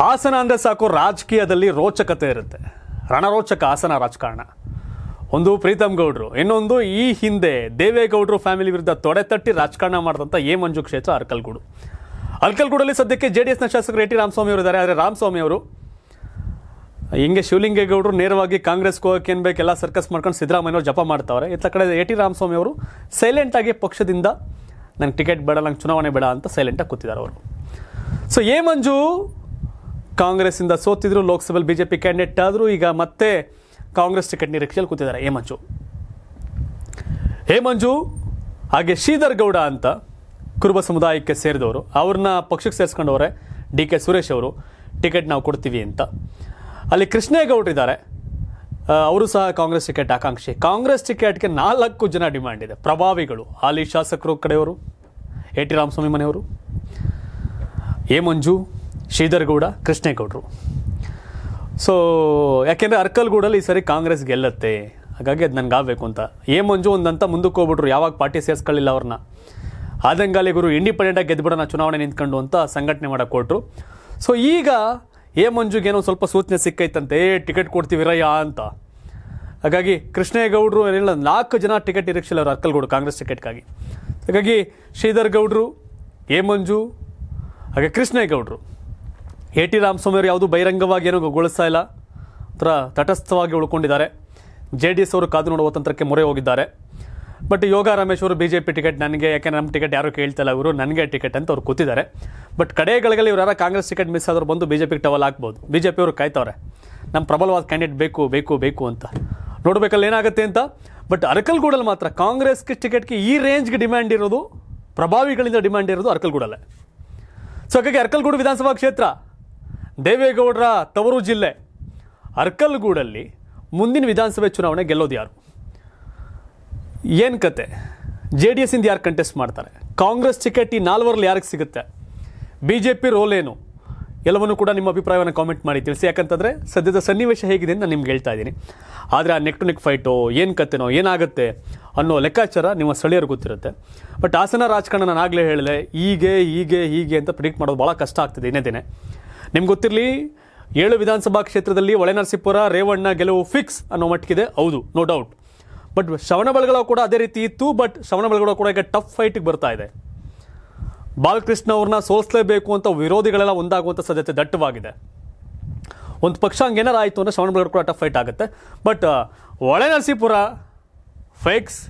ಹಾಸನ ಅಂದರೆ ಸಾಕು ರಾಜಕೀಯದಲ್ಲಿ ರೋಚಕತೆ ಇರುತ್ತೆ ರಣರೋಚಕ ಹಾಸನ ರಾಜಕಾರಣ ಒಂದು ಪ್ರೀತಮ್ ಗೌಡ್ರು ಇನ್ನೊಂದು ಈ ಹಿಂದೆ ದೇವೇಗೌಡರು ಫ್ಯಾಮಿಲಿ ವಿರುದ್ಧ ತೊಡೆತಟ್ಟಿ ರಾಜಕಾರಣ ಮಾಡಿದಂಥ ಎ ಮಂಜು ಕ್ಷೇತ್ರ ಅರ್ಕಲ್ಗೂಡು ಅರ್ಕಲ್ಗೂಡಲ್ಲಿ ಸದ್ಯಕ್ಕೆ ಜೆ ಡಿ ಎಸ್ನ ಶಾಸಕರು ಎ ಟಿ ರಾಮಸ್ವಾಮಿ ಅವರು ಇದ್ದಾರೆ ಆದರೆ ರಾಮಸ್ವಾಮಿ ಅವರು ಹಿಂಗೆ ಶಿವಲಿಂಗೇಗೌಡರು ನೇರವಾಗಿ ಕಾಂಗ್ರೆಸ್ಗೆ ಹೋಗಕ್ಕೆ ಏನು ಬೇಕೆಲ್ಲ ಸರ್ಕಸ್ ಮಾಡ್ಕೊಂಡು ಅವರು ಜಪ ಮಾಡ್ತಾವ್ರೆ ಇತ್ತ ಕಡೆ ಎ ಟಿ ರಾಮಸ್ವಾಮಿ ಅವರು ಸೈಲೆಂಟಾಗಿ ಪಕ್ಷದಿಂದ ನಂಗೆ ಟಿಕೆಟ್ ಬೇಡ ನಂಗೆ ಚುನಾವಣೆ ಬೇಡ ಅಂತ ಸೈಲೆಂಟಾಗಿ ಕೂತಿದ್ದಾರೆ ಅವರು ಸೊ ಎ ಮಂಜು ಕಾಂಗ್ರೆಸ್ಸಿಂದ ಸೋತಿದ್ರು ಲೋಕಸಭೆಯಲ್ಲಿ ಬಿ ಜೆ ಪಿ ಕ್ಯಾಂಡಿಡೇಟ್ ಆದರೂ ಈಗ ಮತ್ತೆ ಕಾಂಗ್ರೆಸ್ ಟಿಕೆಟ್ ನಿರೀಕ್ಷೆಯಲ್ಲಿ ಕೂತಿದ್ದಾರೆ ಹೇಮಂಜು ಹೇಮಂಜು ಹಾಗೆ ಶ್ರೀಧರ್ ಗೌಡ ಅಂತ ಕುರುಬ ಸಮುದಾಯಕ್ಕೆ ಸೇರಿದವರು ಅವ್ರನ್ನ ಪಕ್ಷಕ್ಕೆ ಸೇರಿಸ್ಕೊಂಡವ್ರೆ ಡಿ ಕೆ ಸುರೇಶ್ ಅವರು ಟಿಕೆಟ್ ನಾವು ಕೊಡ್ತೀವಿ ಅಂತ ಅಲ್ಲಿ ಇದ್ದಾರೆ ಅವರು ಸಹ ಕಾಂಗ್ರೆಸ್ ಟಿಕೆಟ್ ಆಕಾಂಕ್ಷಿ ಕಾಂಗ್ರೆಸ್ ಟಿಕೆಟ್ಗೆ ನಾಲ್ಕು ಜನ ಡಿಮ್ಯಾಂಡ್ ಇದೆ ಪ್ರಭಾವಿಗಳು ಹಾಲಿ ಶಾಸಕರು ಕಡೆಯವರು ಎ ಟಿ ರಾಮಸ್ವಾಮಿ ಮನೆಯವರು ಹೇಮಂಜು ಮಂಜು ಶ್ರೀಧರ್ಗೌಡ ಕೃಷ್ಣೇಗೌಡರು ಸೊ ಯಾಕೆಂದರೆ ಅರ್ಕಲ್ಗೂಡಲ್ಲಿ ಈ ಸರಿ ಕಾಂಗ್ರೆಸ್ ಗೆಲ್ಲತ್ತೆ ಹಾಗಾಗಿ ಅದು ನನಗೆ ಆಗಬೇಕು ಅಂತ ಏ ಮಂಜು ಒಂದಂತ ಮುಂದಕ್ಕೆ ಹೋಗ್ಬಿಟ್ರು ಯಾವಾಗ ಪಾರ್ಟಿ ಸೇರಿಸ್ಕೊಳ್ಳಿಲ್ಲ ಅವ್ರನ್ನ ಆದಂಗಾಲಿ ಗುರು ಇಂಡಿಪೆಂಡೆಂಟಾಗಿ ಗೆದ್ದುಬಿಡೋಣ ಚುನಾವಣೆ ನಿಂತ್ಕೊಂಡು ಅಂತ ಸಂಘಟನೆ ಮಾಡೋಕ್ಕೆ ಕೊಟ್ಟರು ಸೊ ಈಗ ಎ ಮಂಜುಗೇನೋ ಸ್ವಲ್ಪ ಸೂಚನೆ ಸಿಕ್ಕೈತಂತೆ ಏ ಟಿಕೆಟ್ ಕೊಡ್ತೀವಿರಯ್ಯ ಅಂತ ಹಾಗಾಗಿ ಕೃಷ್ಣೇಗೌಡರು ಏನಿಲ್ಲ ನಾಲ್ಕು ಜನ ಟಿಕೆಟ್ ಇರಕ್ಷಿಲ್ಲ ಅವರು ಅರ್ಕಲ್ಗೌಡ ಕಾಂಗ್ರೆಸ್ ಟಿಕೆಟ್ಗಾಗಿ ಹಾಗಾಗಿ ಶ್ರೀಧರ್ ಗೌಡರು ಎ ಮಂಜು ಹಾಗೆ ಕೃಷ್ಣೇಗೌಡರು ಎ ಟಿ ರಾಮಸ್ವಾಮಿ ಅವರು ಯಾವುದೂ ಬಹಿರಂಗವಾಗಿ ಏನೂ ಗೊಳಿಸ್ತಾ ಇಲ್ಲ ಒಂಥರ ತಟಸ್ಥವಾಗಿ ಉಳ್ಕೊಂಡಿದ್ದಾರೆ ಜೆ ಡಿ ಎಸ್ ಅವರು ಕಾದು ನೋಡುವ ತಂತ್ರಕ್ಕೆ ಮೊರೆ ಹೋಗಿದ್ದಾರೆ ಬಟ್ ಯೋಗ ರಮೇಶ್ ಅವರು ಬಿ ಜೆ ಪಿ ಟಿಕೆಟ್ ನನಗೆ ಯಾಕೆ ನಮ್ಮ ಟಿಕೆಟ್ ಯಾರು ಕೇಳ್ತಾಯಿಲ್ಲ ಇವರು ನನಗೆ ಟಿಕೆಟ್ ಅಂತ ಅವ್ರು ಕೂತಿದ್ದಾರೆ ಬಟ್ ಕಡೆಗಳಲ್ಲಿ ಇವರು ಯಾರು ಕಾಂಗ್ರೆಸ್ ಟಿಕೆಟ್ ಮಿಸ್ ಆದರೂ ಬಂದು ಬಿ ಜೆ ಪಿಗೆ ಟವಲ್ ಹಾಕ್ಬೋದು ಬಿ ಜೆ ಅವರು ಕಾಯ್ತವ್ರೆ ನಮ್ಮ ಪ್ರಬಲವಾದ ಕ್ಯಾಂಡಿಡೇಟ್ ಬೇಕು ಬೇಕು ಬೇಕು ಅಂತ ನೋಡಬೇಕಲ್ಲಿ ಏನಾಗುತ್ತೆ ಅಂತ ಬಟ್ ಅರಕಲ್ಗೂಡಲ್ಲಿ ಮಾತ್ರ ಕಾಂಗ್ರೆಸ್ಗೆ ಟಿಕೆಟ್ಗೆ ಈ ರೇಂಜ್ಗೆ ಡಿಮ್ಯಾಂಡ್ ಇರೋದು ಪ್ರಭಾವಿಗಳಿಂದ ಡಿಮ್ಯಾಂಡ್ ಇರೋದು ಅರಕಲ್ಗೂಡಲ್ಲೇ ಸೊ ಹಾಗಾಗಿ ಅರಕಲ್ಗೂಡು ವಿಧಾನಸಭಾ ಕ್ಷೇತ್ರ ದೇವೇಗೌಡರ ತವರು ಜಿಲ್ಲೆ ಅರ್ಕಲ್ಗೂಡಲ್ಲಿ ಮುಂದಿನ ವಿಧಾನಸಭೆ ಚುನಾವಣೆ ಗೆಲ್ಲೋದು ಯಾರು ಏನು ಕತೆ ಜೆ ಡಿ ಇಂದ ಯಾರು ಕಂಟೆಸ್ಟ್ ಮಾಡ್ತಾರೆ ಕಾಂಗ್ರೆಸ್ ಟಿಕೆಟ್ ಈ ನಾಲ್ವರಲ್ಲಿ ಯಾರಿಗೆ ಸಿಗುತ್ತೆ ಬಿ ಜೆ ಪಿ ರೋಲ್ ಏನು ಕೂಡ ನಿಮ್ಮ ಅಭಿಪ್ರಾಯವನ್ನು ಕಾಮೆಂಟ್ ಮಾಡಿ ತಿಳಿಸಿ ಯಾಕಂತಂದರೆ ಸದ್ಯದ ಸನ್ನಿವೇಶ ಹೇಗಿದೆ ಅಂತ ನಾನು ನಿಮ್ಗೆ ಹೇಳ್ತಾ ಇದ್ದೀನಿ ಆದರೆ ಆ ನೆಕ್ ಟು ನೆಕ್ ಫೈಟೋ ಏನು ಕತೆನೋ ಏನಾಗುತ್ತೆ ಅನ್ನೋ ಲೆಕ್ಕಾಚಾರ ನಿಮ್ಮ ಸ್ಥಳೀಯರು ಗೊತ್ತಿರುತ್ತೆ ಬಟ್ ಹಾಸನ ರಾಜಕಾರಣ ನಾನು ಆಗಲೇ ಹೇಳಿದೆ ಹೀಗೆ ಹೀಗೆ ಹೀಗೆ ಅಂತ ಪ್ರಿಡಿಕ್ಟ್ ಮಾಡೋದು ಭಾಳ ಕಷ್ಟ ಆಗ್ತದೆ ಇನ್ನೇ ದಿನೇ ನಿಮ್ಗೆ ಗೊತ್ತಿರಲಿ ಏಳು ವಿಧಾನಸಭಾ ಕ್ಷೇತ್ರದಲ್ಲಿ ಒಳೆನರಸೀಪುರ ರೇವಣ್ಣ ಗೆಲುವು ಫಿಕ್ಸ್ ಅನ್ನೋ ಮಟ್ಟಿಗಿದೆ ಹೌದು ನೋ ಡೌಟ್ ಬಟ್ ಶ್ರವಣ ಕೂಡ ಅದೇ ರೀತಿ ಇತ್ತು ಬಟ್ ಶ್ರವಣ ಕೂಡ ಈಗ ಟಫ್ ಫೈಟ್ಗೆ ಬರ್ತಾ ಇದೆ ಬಾಲಕೃಷ್ಣ ಅವ್ರನ್ನ ಸೋಲಿಸಲೇಬೇಕು ಅಂತ ವಿರೋಧಿಗಳೆಲ್ಲ ಒಂದಾಗುವಂಥ ಸಾಧ್ಯತೆ ದಟ್ಟವಾಗಿದೆ ಒಂದು ಪಕ್ಷ ಹಂಗೇನಾರು ಆಯಿತು ಅಂದರೆ ಶ್ರವಣ ಕೂಡ ಟಫ್ ಫೈಟ್ ಆಗುತ್ತೆ ಬಟ್ ಒಳೆನರಸೀಪುರ ಫೈಕ್ಸ್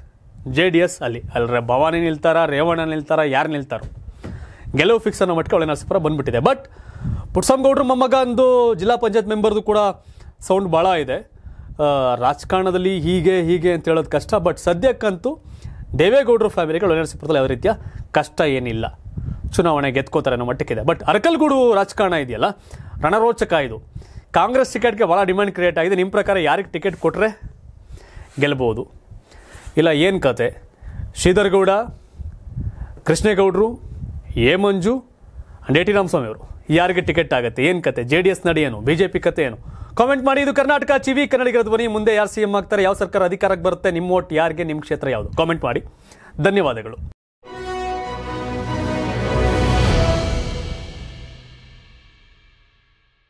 ಜೆ ಡಿ ಎಸ್ ಅಲ್ಲಿ ಅಲ್ಲರ ಭವಾನಿ ನಿಲ್ತಾರ ರೇವಣ್ಣ ನಿಲ್ತಾರ ಯಾರು ನಿಲ್ತಾರೋ ಗೆಲುವು ಫಿಕ್ಸ್ ಅನ್ನೋ ಮಟ್ಟಿಗೆ ಒಳನರಸೀಪುರ ಬಂದ್ಬಿಟ್ಟಿದೆ ಬಟ್ ಗೌಡ್ರ ಮೊಮ್ಮಗ ಅಂದು ಜಿಲ್ಲಾ ಪಂಚಾಯತ್ ಮೆಂಬರ್ದು ಕೂಡ ಸೌಂಡ್ ಭಾಳ ಇದೆ ರಾಜಕಾರಣದಲ್ಲಿ ಹೀಗೆ ಹೀಗೆ ಅಂತ ಹೇಳೋದು ಕಷ್ಟ ಬಟ್ ಸದ್ಯಕ್ಕಂತೂ ದೇವೇಗೌಡರ ಫ್ಯಾಮಿಲಿಗೆ ಒಳನರಸೀಪುರದಲ್ಲಿ ಯಾವ ರೀತಿಯ ಕಷ್ಟ ಏನಿಲ್ಲ ಚುನಾವಣೆ ಗೆದ್ಕೋತಾರೆ ಅನ್ನೋ ಮಟ್ಟಕ್ಕಿದೆ ಬಟ್ ಅರಕಲ್ಗೂಡು ರಾಜಕಾರಣ ಇದೆಯಲ್ಲ ರಣರೋಚಕ ಇದು ಕಾಂಗ್ರೆಸ್ ಟಿಕೆಟ್ಗೆ ಭಾಳ ಡಿಮ್ಯಾಂಡ್ ಕ್ರಿಯೇಟ್ ಆಗಿದೆ ನಿಮ್ಮ ಪ್ರಕಾರ ಯಾರಿಗೆ ಟಿಕೆಟ್ ಕೊಟ್ಟರೆ ಗೆಲ್ಬೋದು ಇಲ್ಲ ಏನು ಕತೆ ಶ್ರೀಧರ್ಗೌಡ ಕೃಷ್ಣೇಗೌಡರು A Manju and A T Ramaswamy ಅವರು ಯಾರಿಗೆ ಟಿಕೆಟ್ ಆಗುತ್ತೆ ಏನು ಕತೆ ಜೆ ಡಿ ಎಸ್ ನಡೆಯೇನು ಏನು ಬಿಜೆಪಿ ಕತೆ ಏನು ಕಾಮೆಂಟ್ ಮಾಡಿ ಇದು ಕರ್ನಾಟಕ ಚಿವಿ ಕನ್ನಡಿಗರ ಧ್ವನಿ ಮುಂದೆ ಯಾರು ಸಿ ಎಂ ಆಗ್ತಾರೆ ಯಾವ ಸರ್ಕಾರ ಅಧಿಕಾರಕ್ಕೆ ಬರುತ್ತೆ ನಿಮ್ಮ ಓಟ್ ಯಾರಿಗೆ ನಿಮ್ಮ ಕ್ಷೇತ್ರ ಯಾವುದು ಕಾಮೆಂಟ್ ಮಾಡಿ ಧನ್ಯವಾದಗಳು